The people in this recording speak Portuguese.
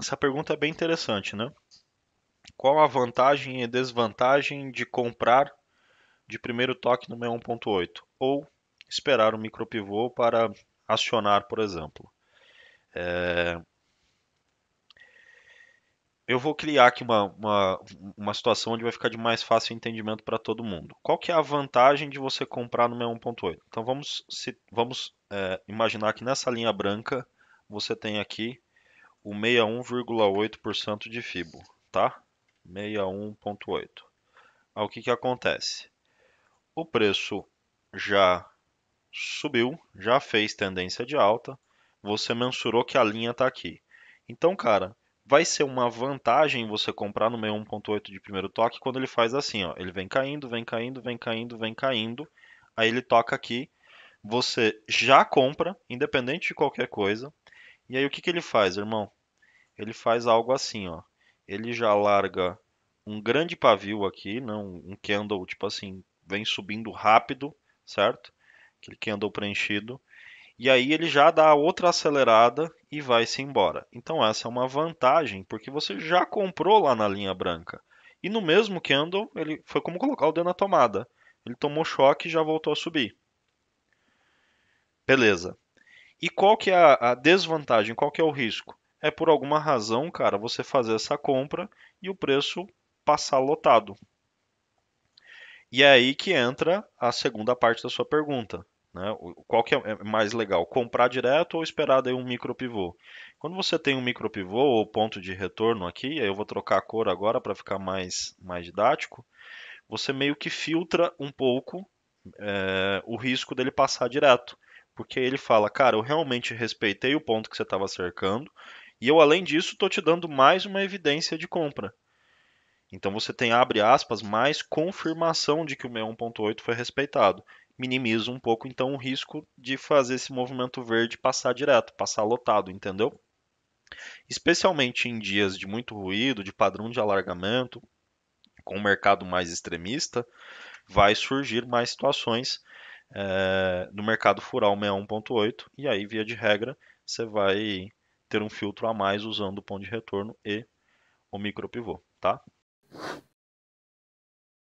essa pergunta é bem interessante, né? Qual a vantagem e desvantagem de comprar de primeiro toque no meu 1.8 ou esperar o micropivô para acionar, por exemplo? É... Eu vou criar aqui uma, uma, uma situação onde vai ficar de mais fácil entendimento para todo mundo. Qual que é a vantagem de você comprar no meu 1.8? Então vamos, se, vamos é, imaginar que nessa linha branca você tem aqui o 61,8% de FIBO, tá? 61,8. o que que acontece? O preço já subiu, já fez tendência de alta, você mensurou que a linha está aqui. Então, cara, vai ser uma vantagem você comprar no 61.8 de primeiro toque quando ele faz assim, ó, ele vem caindo, vem caindo, vem caindo, vem caindo, aí ele toca aqui, você já compra, independente de qualquer coisa, e aí o que, que ele faz, irmão? Ele faz algo assim, ó. Ele já larga um grande pavio aqui, não né, um candle, tipo assim, vem subindo rápido, certo? Aquele candle preenchido. E aí ele já dá outra acelerada e vai-se embora. Então essa é uma vantagem, porque você já comprou lá na linha branca. E no mesmo candle, ele foi como colocar o dedo na tomada. Ele tomou choque e já voltou a subir. Beleza. E qual que é a, a desvantagem, qual que é o risco? É por alguma razão, cara, você fazer essa compra e o preço passar lotado. E é aí que entra a segunda parte da sua pergunta. Né? Qual que é, é mais legal, comprar direto ou esperar daí um micropivô? Quando você tem um micropivô ou ponto de retorno aqui, aí eu vou trocar a cor agora para ficar mais, mais didático, você meio que filtra um pouco é, o risco dele passar direto. Porque ele fala, cara, eu realmente respeitei o ponto que você estava cercando, e eu, além disso, estou te dando mais uma evidência de compra. Então você tem, abre aspas, mais confirmação de que o 61.8 foi respeitado. Minimiza um pouco, então, o risco de fazer esse movimento verde passar direto, passar lotado, entendeu? Especialmente em dias de muito ruído, de padrão de alargamento, com o mercado mais extremista, vai surgir mais situações é, no mercado fural 61.8 e aí via de regra você vai ter um filtro a mais usando o ponto de retorno e o micropivô, tá?